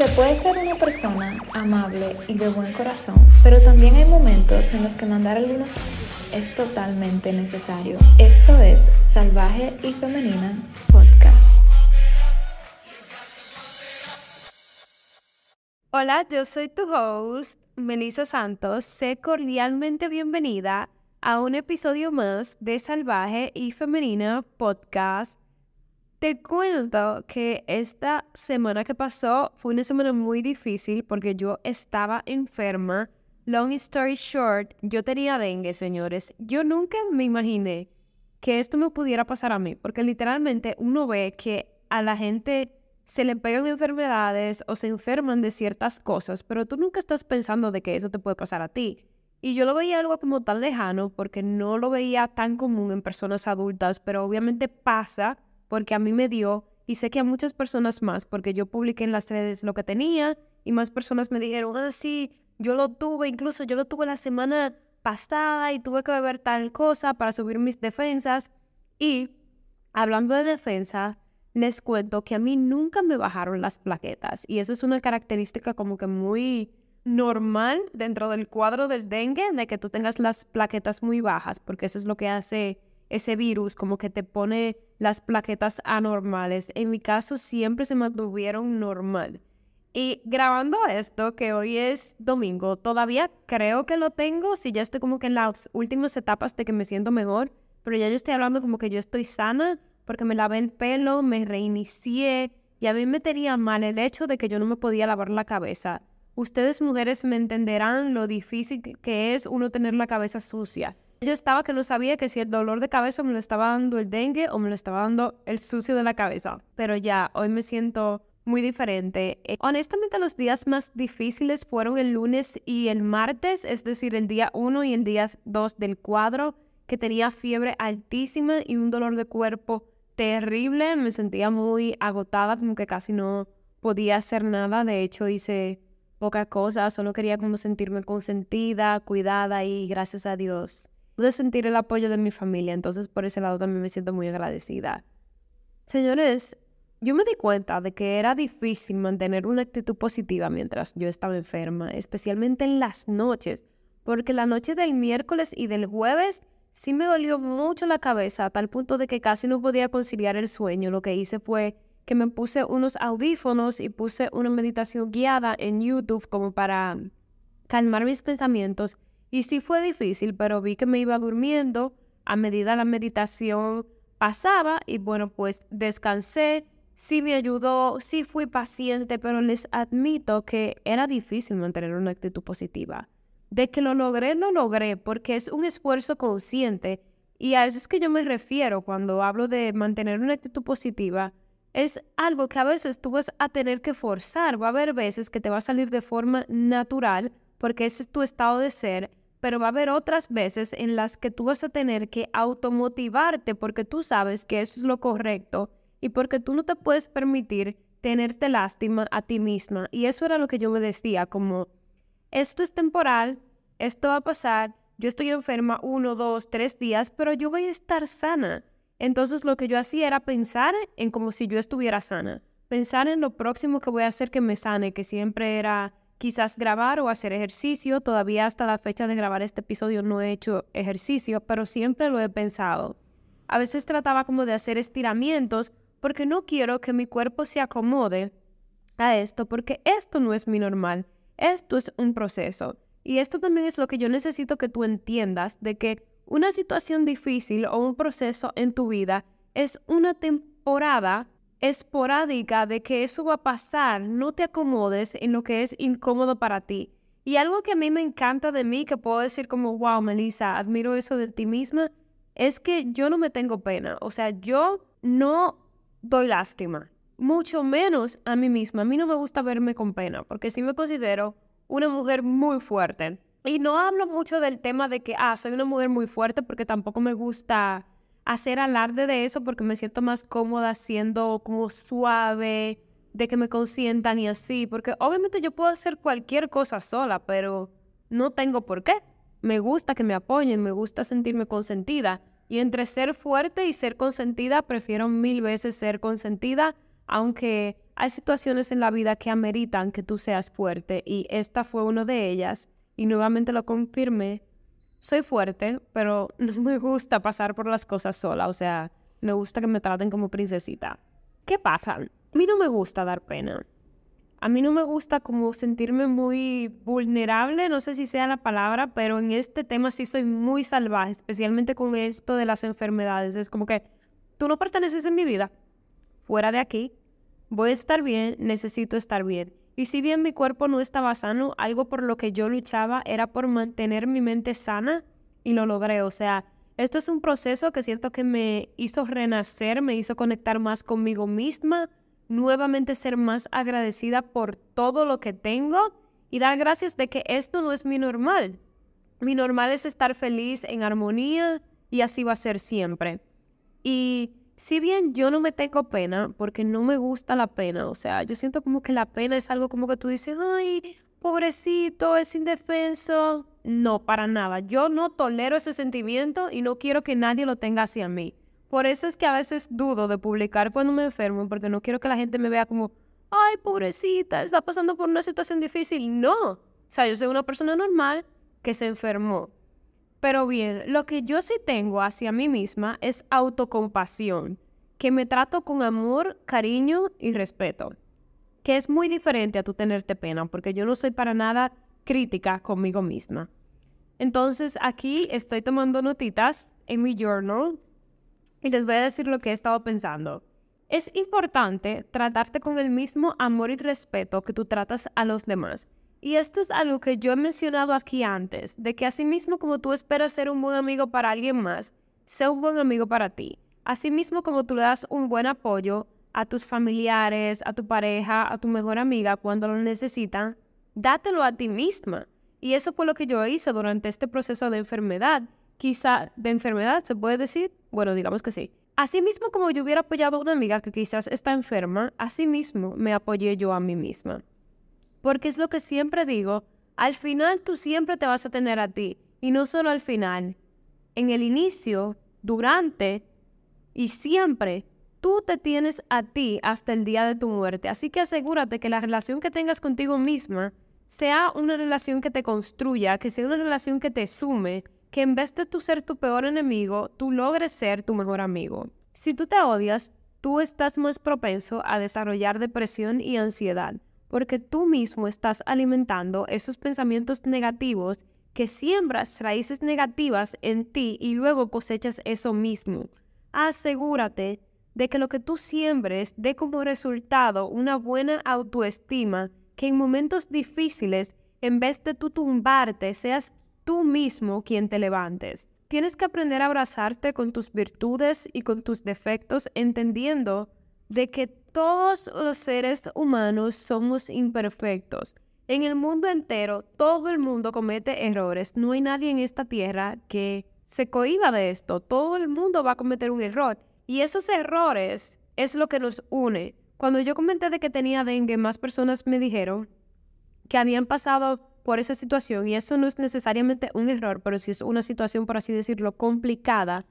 Se puede ser una persona amable y de buen corazón, pero también hay momentos en los que mandar algunos es totalmente necesario. Esto es Salvaje y Femenina Podcast. Hola, yo soy tu host, Melissa Santos. Sé cordialmente bienvenida a un episodio más de Salvaje y Femenina Podcast te cuento que esta semana que pasó fue una semana muy difícil porque yo estaba enferma. Long story short, yo tenía dengue, señores. Yo nunca me imaginé que esto me pudiera pasar a mí, porque literalmente uno ve que a la gente se le pegan enfermedades o se enferman de ciertas cosas, pero tú nunca estás pensando de que eso te puede pasar a ti. Y yo lo veía algo como tan lejano porque no lo veía tan común en personas adultas, pero obviamente pasa porque a mí me dio y sé que a muchas personas más, porque yo publiqué en las redes lo que tenía y más personas me dijeron, ah, sí, yo lo tuve, incluso yo lo tuve la semana pasada y tuve que beber tal cosa para subir mis defensas. Y hablando de defensa, les cuento que a mí nunca me bajaron las plaquetas y eso es una característica como que muy normal dentro del cuadro del dengue, de que tú tengas las plaquetas muy bajas, porque eso es lo que hace ese virus, como que te pone las plaquetas anormales. En mi caso siempre se mantuvieron normal. Y grabando esto, que hoy es domingo, todavía creo que lo tengo, si ya estoy como que en las últimas etapas de que me siento mejor, pero ya yo estoy hablando como que yo estoy sana porque me lavé el pelo, me reinicié y a mí me tenía mal el hecho de que yo no me podía lavar la cabeza. Ustedes mujeres me entenderán lo difícil que es uno tener la cabeza sucia. Yo estaba que no sabía que si el dolor de cabeza me lo estaba dando el dengue o me lo estaba dando el sucio de la cabeza. Pero ya, hoy me siento muy diferente. Eh, honestamente, los días más difíciles fueron el lunes y el martes, es decir, el día 1 y el día 2 del cuadro, que tenía fiebre altísima y un dolor de cuerpo terrible. Me sentía muy agotada, como que casi no podía hacer nada. De hecho, hice poca cosa, solo quería como sentirme consentida, cuidada y gracias a Dios de sentir el apoyo de mi familia, entonces por ese lado también me siento muy agradecida. Señores, yo me di cuenta de que era difícil mantener una actitud positiva mientras yo estaba enferma, especialmente en las noches, porque la noche del miércoles y del jueves sí me dolió mucho la cabeza, a tal punto de que casi no podía conciliar el sueño. Lo que hice fue que me puse unos audífonos y puse una meditación guiada en YouTube como para calmar mis pensamientos y sí fue difícil, pero vi que me iba durmiendo a medida la meditación pasaba y bueno, pues descansé, sí me ayudó, sí fui paciente, pero les admito que era difícil mantener una actitud positiva. De que lo logré, No logré, porque es un esfuerzo consciente y a eso es que yo me refiero cuando hablo de mantener una actitud positiva. Es algo que a veces tú vas a tener que forzar, va a haber veces que te va a salir de forma natural porque ese es tu estado de ser pero va a haber otras veces en las que tú vas a tener que automotivarte porque tú sabes que eso es lo correcto y porque tú no te puedes permitir tenerte lástima a ti misma. Y eso era lo que yo me decía, como, esto es temporal, esto va a pasar, yo estoy enferma uno, dos, tres días, pero yo voy a estar sana. Entonces lo que yo hacía era pensar en como si yo estuviera sana, pensar en lo próximo que voy a hacer que me sane, que siempre era quizás grabar o hacer ejercicio. Todavía hasta la fecha de grabar este episodio no he hecho ejercicio, pero siempre lo he pensado. A veces trataba como de hacer estiramientos porque no quiero que mi cuerpo se acomode a esto, porque esto no es mi normal. Esto es un proceso. Y esto también es lo que yo necesito que tú entiendas, de que una situación difícil o un proceso en tu vida es una temporada esporádica de que eso va a pasar, no te acomodes en lo que es incómodo para ti. Y algo que a mí me encanta de mí, que puedo decir como, wow, Melissa, admiro eso de ti misma, es que yo no me tengo pena. O sea, yo no doy lástima, mucho menos a mí misma. A mí no me gusta verme con pena, porque sí me considero una mujer muy fuerte. Y no hablo mucho del tema de que, ah, soy una mujer muy fuerte, porque tampoco me gusta hacer alarde de eso porque me siento más cómoda siendo como suave, de que me consientan y así, porque obviamente yo puedo hacer cualquier cosa sola, pero no tengo por qué. Me gusta que me apoyen, me gusta sentirme consentida. Y entre ser fuerte y ser consentida, prefiero mil veces ser consentida, aunque hay situaciones en la vida que ameritan que tú seas fuerte y esta fue una de ellas. Y nuevamente lo confirmé soy fuerte, pero no me gusta pasar por las cosas sola, o sea, me gusta que me traten como princesita. ¿Qué pasa? A mí no me gusta dar pena. A mí no me gusta como sentirme muy vulnerable, no sé si sea la palabra, pero en este tema sí soy muy salvaje, especialmente con esto de las enfermedades. Es como que tú no perteneces en mi vida, fuera de aquí, voy a estar bien, necesito estar bien. Y si bien mi cuerpo no estaba sano, algo por lo que yo luchaba era por mantener mi mente sana y lo logré. O sea, esto es un proceso que siento que me hizo renacer, me hizo conectar más conmigo misma, nuevamente ser más agradecida por todo lo que tengo y dar gracias de que esto no es mi normal. Mi normal es estar feliz en armonía y así va a ser siempre. Y si bien yo no me tengo pena, porque no me gusta la pena, o sea, yo siento como que la pena es algo como que tú dices, ay, pobrecito, es indefenso. No, para nada. Yo no tolero ese sentimiento y no quiero que nadie lo tenga hacia mí. Por eso es que a veces dudo de publicar cuando me enfermo, porque no quiero que la gente me vea como, ay, pobrecita, está pasando por una situación difícil. No. O sea, yo soy una persona normal que se enfermó pero bien, lo que yo sí tengo hacia mí misma es autocompasión, que me trato con amor, cariño y respeto, que es muy diferente a tú tenerte pena, porque yo no soy para nada crítica conmigo misma. Entonces aquí estoy tomando notitas en mi journal y les voy a decir lo que he estado pensando. Es importante tratarte con el mismo amor y respeto que tú tratas a los demás. Y esto es algo que yo he mencionado aquí antes, de que mismo como tú esperas ser un buen amigo para alguien más, sea un buen amigo para ti. Asimismo como tú le das un buen apoyo a tus familiares, a tu pareja, a tu mejor amiga cuando lo necesitan, dátelo a ti misma. Y eso fue lo que yo hice durante este proceso de enfermedad. Quizá de enfermedad, ¿se puede decir? Bueno, digamos que sí. Asimismo como yo hubiera apoyado a una amiga que quizás está enferma, asimismo me apoyé yo a mí misma. Porque es lo que siempre digo, al final tú siempre te vas a tener a ti. Y no solo al final, en el inicio, durante y siempre tú te tienes a ti hasta el día de tu muerte. Así que asegúrate que la relación que tengas contigo misma sea una relación que te construya, que sea una relación que te sume, que en vez de tú ser tu peor enemigo, tú logres ser tu mejor amigo. Si tú te odias, tú estás más propenso a desarrollar depresión y ansiedad porque tú mismo estás alimentando esos pensamientos negativos que siembras raíces negativas en ti y luego cosechas eso mismo. Asegúrate de que lo que tú siembres dé como resultado una buena autoestima, que en momentos difíciles, en vez de tú tumbarte, seas tú mismo quien te levantes. Tienes que aprender a abrazarte con tus virtudes y con tus defectos, entendiendo de que todos los seres humanos somos imperfectos. En el mundo entero, todo el mundo comete errores. No hay nadie en esta tierra que se cohiba de esto. Todo el mundo va a cometer un error. Y esos errores es lo que nos une. Cuando yo comenté de que tenía dengue, más personas me dijeron que habían pasado por esa situación. Y eso no es necesariamente un error, pero si es una situación, por así decirlo, complicada.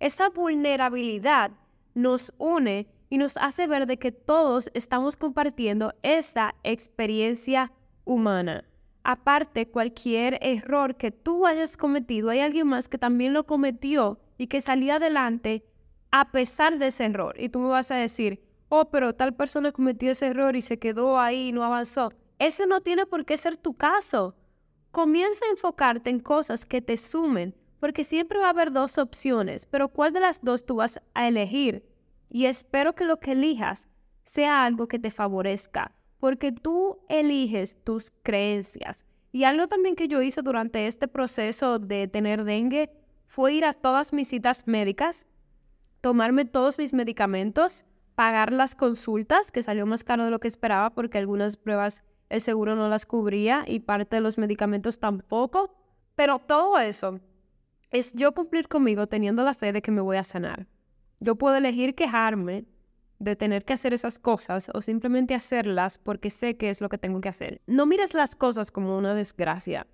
Esa vulnerabilidad nos une y nos hace ver de que todos estamos compartiendo esa experiencia humana. Aparte, cualquier error que tú hayas cometido, hay alguien más que también lo cometió y que salió adelante a pesar de ese error. Y tú me vas a decir, oh, pero tal persona cometió ese error y se quedó ahí y no avanzó. Ese no tiene por qué ser tu caso. Comienza a enfocarte en cosas que te sumen, porque siempre va a haber dos opciones, pero ¿cuál de las dos tú vas a elegir? y espero que lo que elijas sea algo que te favorezca, porque tú eliges tus creencias. Y algo también que yo hice durante este proceso de tener dengue fue ir a todas mis citas médicas, tomarme todos mis medicamentos, pagar las consultas, que salió más caro de lo que esperaba porque algunas pruebas el seguro no las cubría y parte de los medicamentos tampoco. Pero todo eso es yo cumplir conmigo teniendo la fe de que me voy a sanar. Yo puedo elegir quejarme de tener que hacer esas cosas o simplemente hacerlas porque sé que es lo que tengo que hacer. No mires las cosas como una desgracia,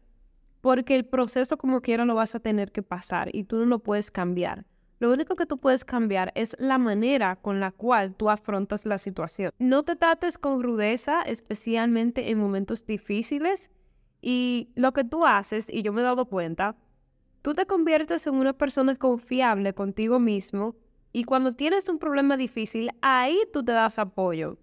porque el proceso como quiera lo vas a tener que pasar y tú no lo puedes cambiar. Lo único que tú puedes cambiar es la manera con la cual tú afrontas la situación. No te trates con rudeza, especialmente en momentos difíciles. Y lo que tú haces, y yo me he dado cuenta, tú te conviertes en una persona confiable contigo mismo y cuando tienes un problema difícil, ahí tú te das apoyo.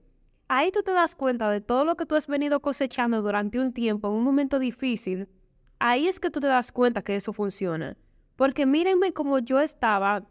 Ahí tú te das cuenta de todo lo que tú has venido cosechando durante un tiempo, en un momento difícil. Ahí es que tú te das cuenta que eso funciona. Porque mírenme cómo yo estaba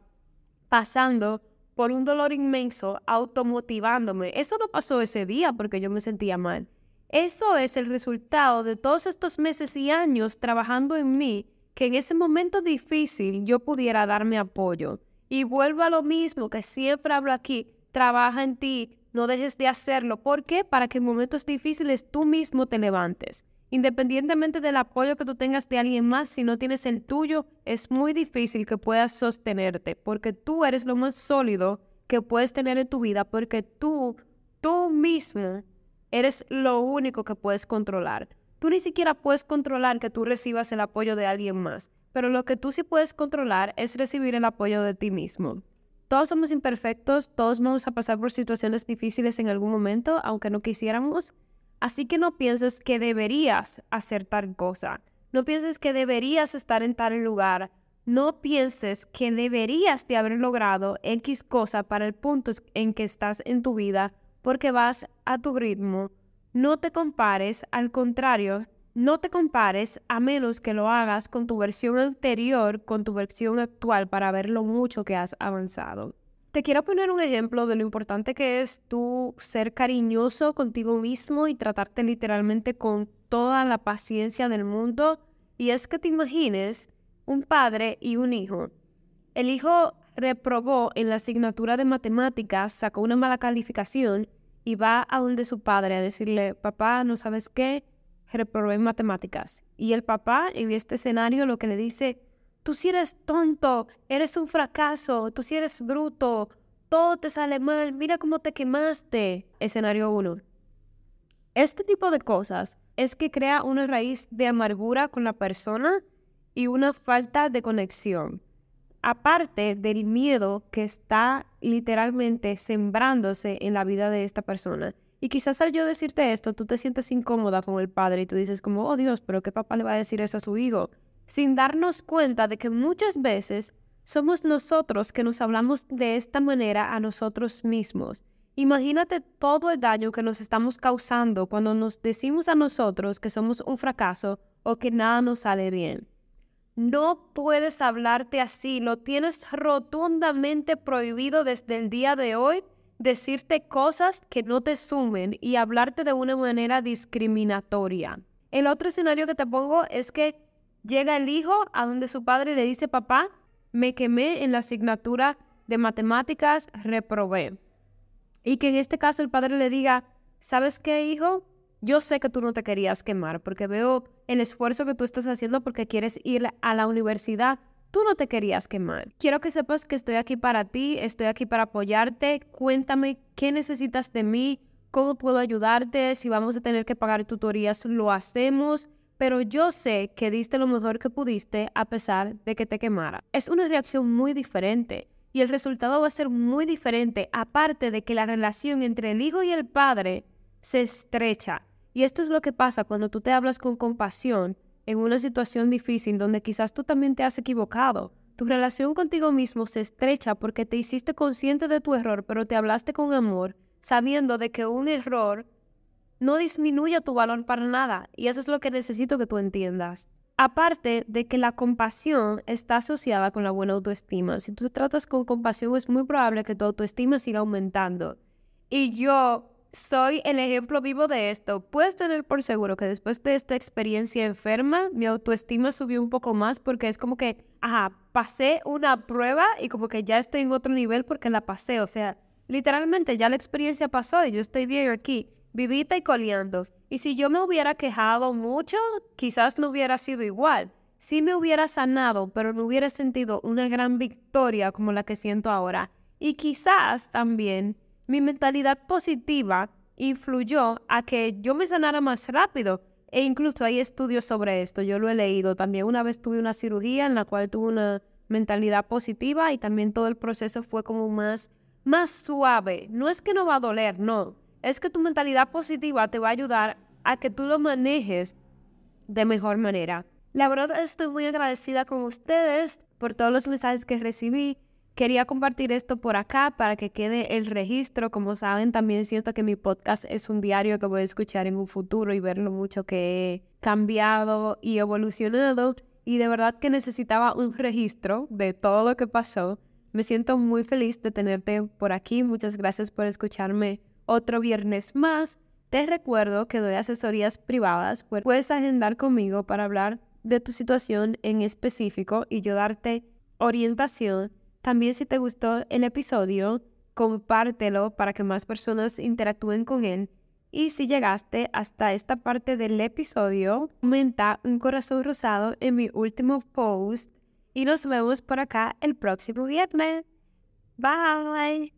pasando por un dolor inmenso, automotivándome. Eso no pasó ese día porque yo me sentía mal. Eso es el resultado de todos estos meses y años trabajando en mí, que en ese momento difícil yo pudiera darme apoyo. Y vuelvo a lo mismo que siempre hablo aquí, trabaja en ti, no dejes de hacerlo. ¿Por qué? Para que en momentos difíciles tú mismo te levantes. Independientemente del apoyo que tú tengas de alguien más, si no tienes el tuyo, es muy difícil que puedas sostenerte, porque tú eres lo más sólido que puedes tener en tu vida, porque tú, tú mismo, eres lo único que puedes controlar. Tú ni siquiera puedes controlar que tú recibas el apoyo de alguien más pero lo que tú sí puedes controlar es recibir el apoyo de ti mismo. Todos somos imperfectos, todos vamos a pasar por situaciones difíciles en algún momento, aunque no quisiéramos. Así que no pienses que deberías hacer tal cosa. No pienses que deberías estar en tal lugar. No pienses que deberías de haber logrado X cosa para el punto en que estás en tu vida porque vas a tu ritmo. No te compares, al contrario, no te compares a menos que lo hagas con tu versión anterior, con tu versión actual, para ver lo mucho que has avanzado. Te quiero poner un ejemplo de lo importante que es tú ser cariñoso contigo mismo y tratarte literalmente con toda la paciencia del mundo. Y es que te imagines un padre y un hijo. El hijo reprobó en la asignatura de matemáticas, sacó una mala calificación y va a de su padre a decirle, papá, ¿no sabes qué? reprobé en matemáticas. Y el papá en este escenario lo que le dice, tú si eres tonto, eres un fracaso, tú si eres bruto, todo te sale mal, mira cómo te quemaste. Escenario 1. Este tipo de cosas es que crea una raíz de amargura con la persona y una falta de conexión. Aparte del miedo que está literalmente sembrándose en la vida de esta persona. Y quizás al yo decirte esto, tú te sientes incómoda con el padre y tú dices como, oh Dios, pero ¿qué papá le va a decir eso a su hijo? Sin darnos cuenta de que muchas veces somos nosotros que nos hablamos de esta manera a nosotros mismos. Imagínate todo el daño que nos estamos causando cuando nos decimos a nosotros que somos un fracaso o que nada nos sale bien. No puedes hablarte así, lo tienes rotundamente prohibido desde el día de hoy decirte cosas que no te sumen y hablarte de una manera discriminatoria. El otro escenario que te pongo es que llega el hijo a donde su padre le dice, papá, me quemé en la asignatura de matemáticas, reprobé. Y que en este caso el padre le diga, ¿sabes qué, hijo? Yo sé que tú no te querías quemar porque veo el esfuerzo que tú estás haciendo porque quieres ir a la universidad, Tú no te querías quemar. Quiero que sepas que estoy aquí para ti, estoy aquí para apoyarte. Cuéntame qué necesitas de mí, cómo puedo ayudarte, si vamos a tener que pagar tutorías, lo hacemos. Pero yo sé que diste lo mejor que pudiste a pesar de que te quemara. Es una reacción muy diferente y el resultado va a ser muy diferente, aparte de que la relación entre el hijo y el padre se estrecha. Y esto es lo que pasa cuando tú te hablas con compasión en una situación difícil donde quizás tú también te has equivocado. Tu relación contigo mismo se estrecha porque te hiciste consciente de tu error, pero te hablaste con amor, sabiendo de que un error no disminuye tu valor para nada. Y eso es lo que necesito que tú entiendas. Aparte de que la compasión está asociada con la buena autoestima. Si tú te tratas con compasión, es muy probable que tu autoestima siga aumentando. Y yo soy el ejemplo vivo de esto. Puedes tener por seguro que después de esta experiencia enferma, mi autoestima subió un poco más porque es como que, ajá, pasé una prueba y como que ya estoy en otro nivel porque la pasé. O sea, literalmente ya la experiencia pasó y yo estoy bien aquí, vivita y coleando. Y si yo me hubiera quejado mucho, quizás no hubiera sido igual. Sí me hubiera sanado, pero no hubiera sentido una gran victoria como la que siento ahora. Y quizás también mi mentalidad positiva influyó a que yo me sanara más rápido. E incluso hay estudios sobre esto, yo lo he leído también. Una vez tuve una cirugía en la cual tuve una mentalidad positiva y también todo el proceso fue como más, más suave. No es que no va a doler, no. Es que tu mentalidad positiva te va a ayudar a que tú lo manejes de mejor manera. La verdad estoy muy agradecida con ustedes por todos los mensajes que recibí. Quería compartir esto por acá para que quede el registro. Como saben, también siento que mi podcast es un diario que voy a escuchar en un futuro y ver lo mucho que he cambiado y evolucionado. Y de verdad que necesitaba un registro de todo lo que pasó. Me siento muy feliz de tenerte por aquí. Muchas gracias por escucharme otro viernes más. Te recuerdo que doy asesorías privadas. Puedes agendar conmigo para hablar de tu situación en específico y yo darte orientación también si te gustó el episodio, compártelo para que más personas interactúen con él. Y si llegaste hasta esta parte del episodio, comenta un corazón rosado en mi último post y nos vemos por acá el próximo viernes. Bye.